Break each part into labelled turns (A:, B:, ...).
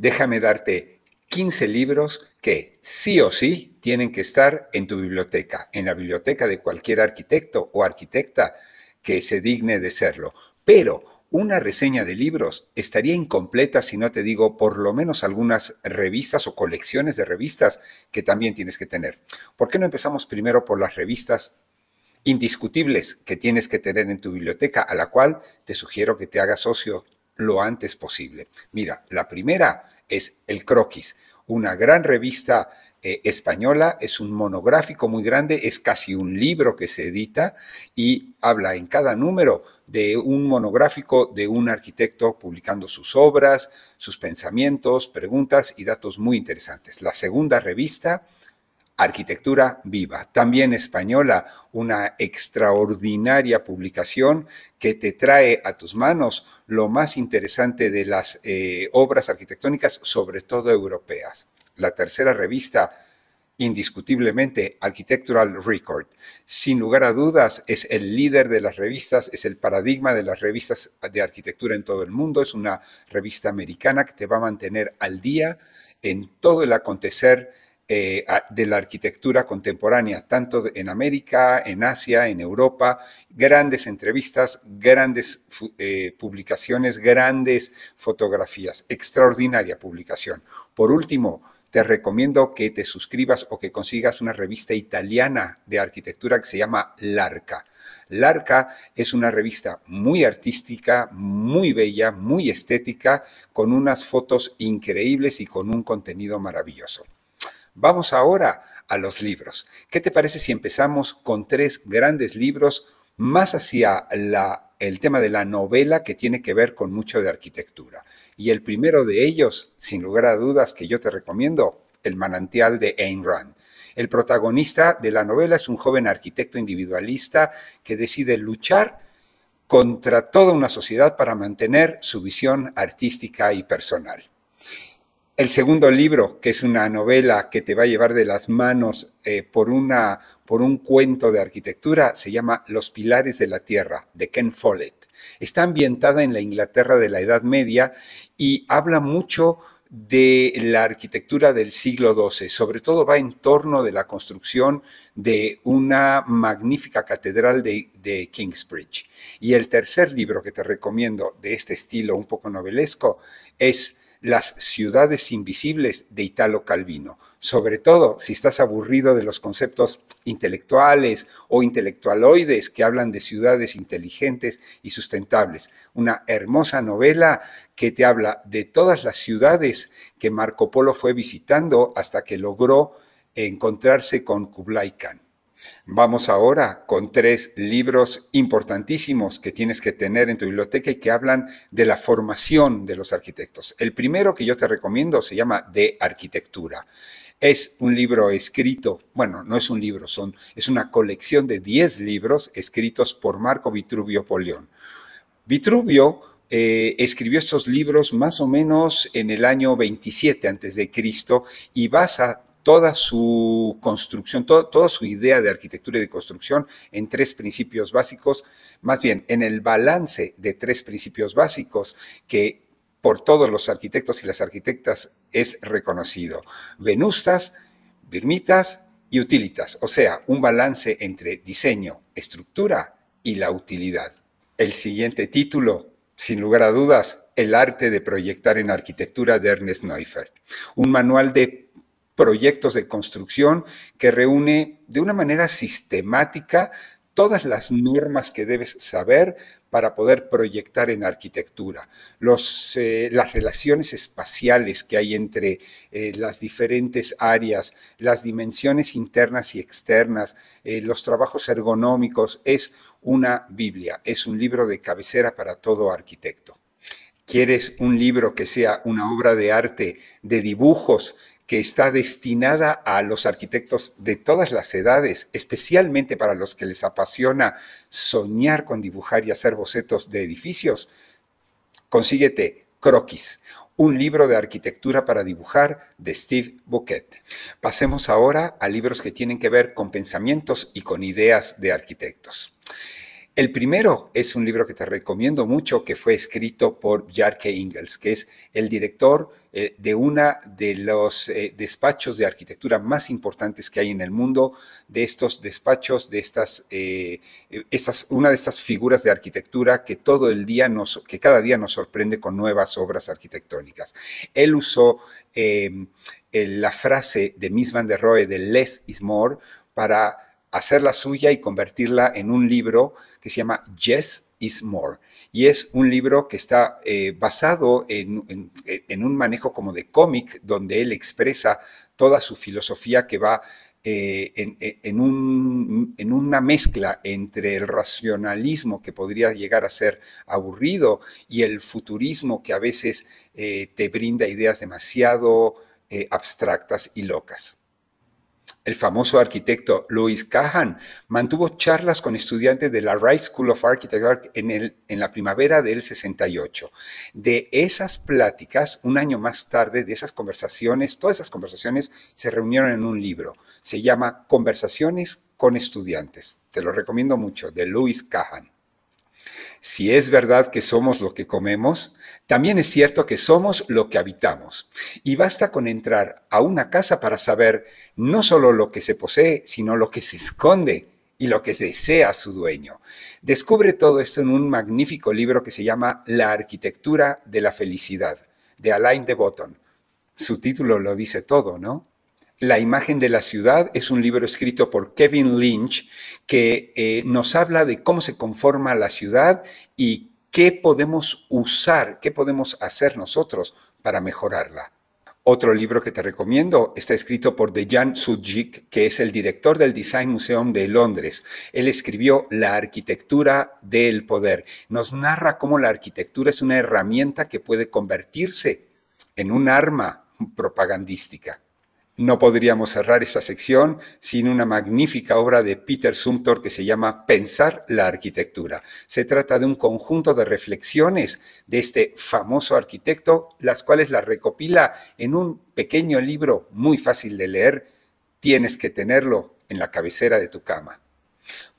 A: déjame darte 15 libros que sí o sí tienen que estar en tu biblioteca, en la biblioteca de cualquier arquitecto o arquitecta que se digne de serlo. Pero una reseña de libros estaría incompleta si no te digo por lo menos algunas revistas o colecciones de revistas que también tienes que tener. ¿Por qué no empezamos primero por las revistas indiscutibles que tienes que tener en tu biblioteca, a la cual te sugiero que te hagas socio lo antes posible. Mira, la primera es El Croquis, una gran revista eh, española, es un monográfico muy grande, es casi un libro que se edita y habla en cada número de un monográfico de un arquitecto publicando sus obras, sus pensamientos, preguntas y datos muy interesantes. La segunda revista Arquitectura Viva, también española, una extraordinaria publicación que te trae a tus manos lo más interesante de las eh, obras arquitectónicas, sobre todo europeas. La tercera revista, indiscutiblemente Architectural Record. Sin lugar a dudas, es el líder de las revistas, es el paradigma de las revistas de arquitectura en todo el mundo, es una revista americana que te va a mantener al día en todo el acontecer eh, de la arquitectura contemporánea, tanto en América, en Asia, en Europa, grandes entrevistas, grandes eh, publicaciones, grandes fotografías, extraordinaria publicación. Por último, te recomiendo que te suscribas o que consigas una revista italiana de arquitectura que se llama Larca. Larca es una revista muy artística, muy bella, muy estética, con unas fotos increíbles y con un contenido maravilloso. Vamos ahora a los libros. ¿Qué te parece si empezamos con tres grandes libros más hacia el tema de la novela que tiene que ver con mucho de arquitectura? Y el primero de ellos, sin lugar a dudas, que yo te recomiendo, El manantial de Ayn Rand. El protagonista de la novela es un joven arquitecto individualista que decide luchar contra toda una sociedad para mantener su visión artística y personal el segundo libro, que es una novela que te va a llevar de las manos eh, por, una, por un cuento de arquitectura, se llama Los Pilares de la Tierra, de Ken Follett. Está ambientada en la Inglaterra de la Edad Media y habla mucho de la arquitectura del siglo XII. Sobre todo va en torno de la construcción de una magnífica catedral de, Kingsbridge. Y el tercer libro que te recomiendo de este estilo un poco novelesco es las ciudades invisibles de Italo Calvino. Sobre todo si estás aburrido de los conceptos intelectuales o intelectualoides que hablan de ciudades inteligentes y sustentables. Una hermosa novela que te habla de todas las ciudades que Marco Polo fue visitando hasta que logró encontrarse con Kublai Khan. Vamos ahora con tres libros importantísimos que tienes que tener en tu biblioteca y que hablan de la formación de los arquitectos. El primero que yo te recomiendo se llama De Arquitectura. Es un libro escrito, bueno, no es un libro, son, es una colección de 10 libros escritos por Marco Vitruvio Polión. Vitruvio eh, escribió estos libros más o menos en el año 27 antes de Cristo y basa toda su construcción, toda su idea de arquitectura y de construcción en tres principios básicos, más bien en el balance de tres principios básicos que por todos los arquitectos y las arquitectas es reconocido. Venustas, Birmitas y Utilitas, o sea, un balance entre diseño, estructura y la utilidad. El siguiente título, sin lugar a dudas, El arte de proyectar en arquitectura de Ernest Neufert. un manual de proyectos de construcción que reúne de una manera sistemática todas las normas que debes saber para poder proyectar en arquitectura, Los, eh, las relaciones espaciales que hay entre eh, las diferentes áreas, las dimensiones internas y externas, eh, los trabajos ergonómicos, es una Biblia, es un libro de cabecera para todo arquitecto. ¿Quieres un libro que sea una obra de arte de dibujos, que está destinada a los arquitectos de todas las edades, especialmente para los que les apasiona soñar con dibujar y hacer bocetos de edificios, consíguete Croquis, un libro de arquitectura para dibujar de Steve Bouquet. Pasemos ahora a libros que tienen que ver con pensamientos y con ideas de arquitectos. El primero es un libro que te recomiendo mucho, que fue escrito por Jarke Ingels, que es el director eh, de uno de los eh, despachos de arquitectura más importantes que hay en el mundo, de estos despachos, de eh, estas, una de estas figuras de arquitectura que todo el día nos, que cada día nos sorprende con nuevas obras arquitectónicas. Él usó la frase de Miss van der Rohe de less is more para hacerla suya y convertirla en un libro que se llama Yes is More. Y es un libro que está eh, basado en, un manejo como de cómic, donde él expresa toda su filosofía que va eh, en, una mezcla entre el racionalismo que podría llegar a ser aburrido y el futurismo que a veces eh, te brinda ideas demasiado abstractas y locas. El famoso arquitecto Louis Cahan mantuvo charlas con estudiantes de la Rice School of Architecture en, en la primavera del 68. De esas pláticas, un año más tarde, de esas conversaciones, todas esas conversaciones se reunieron en un libro. Se llama Conversaciones con estudiantes. Te lo recomiendo mucho, de Louis Cahan si es verdad que somos lo que comemos, también es cierto que somos lo que habitamos. Y basta con entrar a una casa para saber no solo lo que se posee, sino lo que se esconde y lo que desea su dueño. Descubre todo esto en un magnífico libro que se llama La arquitectura de la felicidad, de Alain de Botton. Su título lo dice todo, ¿no? La imagen de la ciudad es un libro escrito por Kevin Lynch que eh, nos habla de cómo se conforma la ciudad y qué podemos usar, qué podemos hacer nosotros para mejorarla. Otro libro que te recomiendo está escrito por Dejan Sudjik, que es el director del Design Museum de Londres. Él escribió La arquitectura del poder. Nos narra cómo la arquitectura es una herramienta que puede convertirse en un arma propagandística. No podríamos cerrar esa sección sin una magnífica obra de Peter Sumter que se llama Pensar la arquitectura. Se trata de un conjunto de reflexiones de este famoso arquitecto, las cuales las recopila en un pequeño libro muy fácil de leer. Tienes que tenerlo en la cabecera de tu cama.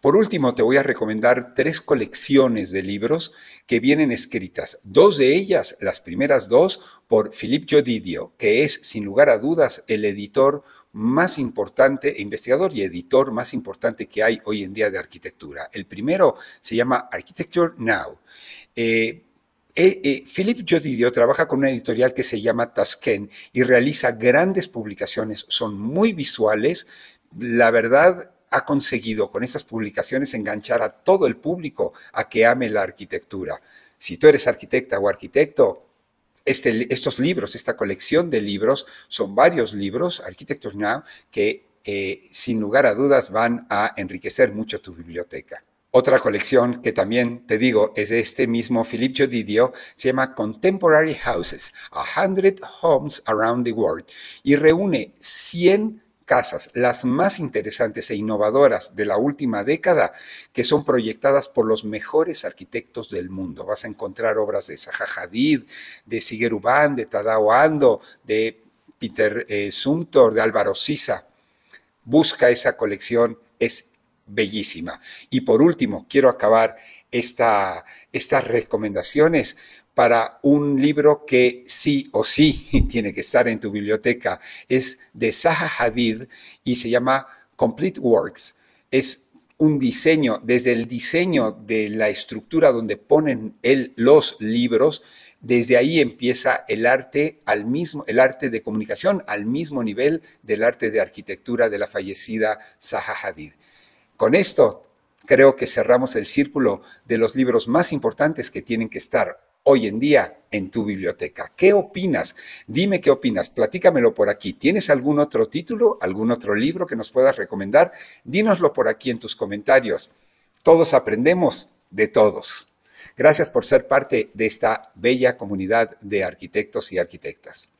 A: Por último, te voy a recomendar tres colecciones de libros que vienen escritas. Dos de ellas, las primeras dos, por Philippe Jodidio, que es sin lugar a dudas el editor más importante, investigador y editor más importante que hay hoy en día de arquitectura. El primero se llama Architecture Now. Eh, eh, eh Philip Jodidio trabaja con una editorial que se llama Tasken y realiza grandes publicaciones, son muy visuales. La verdad, ha conseguido con estas publicaciones enganchar a todo el público a que ame la arquitectura. Si tú eres arquitecta o arquitecto, este estos libros, esta colección de libros, son varios libros, Arquitectura Now, que eh, sin lugar a dudas van a enriquecer mucho tu biblioteca. Otra colección que también te digo es de este mismo Philippe Jodidio, se llama Contemporary Houses, A Hundred Homes Around the World, y reúne 100 casas, las más interesantes e innovadoras de la última década, que son proyectadas por los mejores arquitectos del mundo. Vas a encontrar obras de Zaha Hadid, de Siguer Uban, de Tadao Ando, de Peter Zumthor, eh, de Álvaro Sisa. Busca esa colección, es bellísima. Y por último, quiero acabar esta, estas recomendaciones para un libro que sí o sí tiene que estar en tu biblioteca. Es de Zaha Hadid y se llama Complete Works. Es un diseño, desde el diseño de la estructura donde ponen los libros, desde ahí empieza el arte al mismo, el arte de comunicación al mismo nivel del arte de arquitectura de la fallecida Zaha Hadid. Con esto creo que cerramos el círculo de los libros más importantes que tienen que estar hoy en día en tu biblioteca. ¿Qué opinas? Dime qué opinas, platícamelo por aquí. ¿Tienes algún otro título, algún otro libro que nos puedas recomendar? Dínoslo por aquí en tus comentarios. Todos aprendemos de todos. Gracias por ser parte de esta bella comunidad de arquitectos y arquitectas.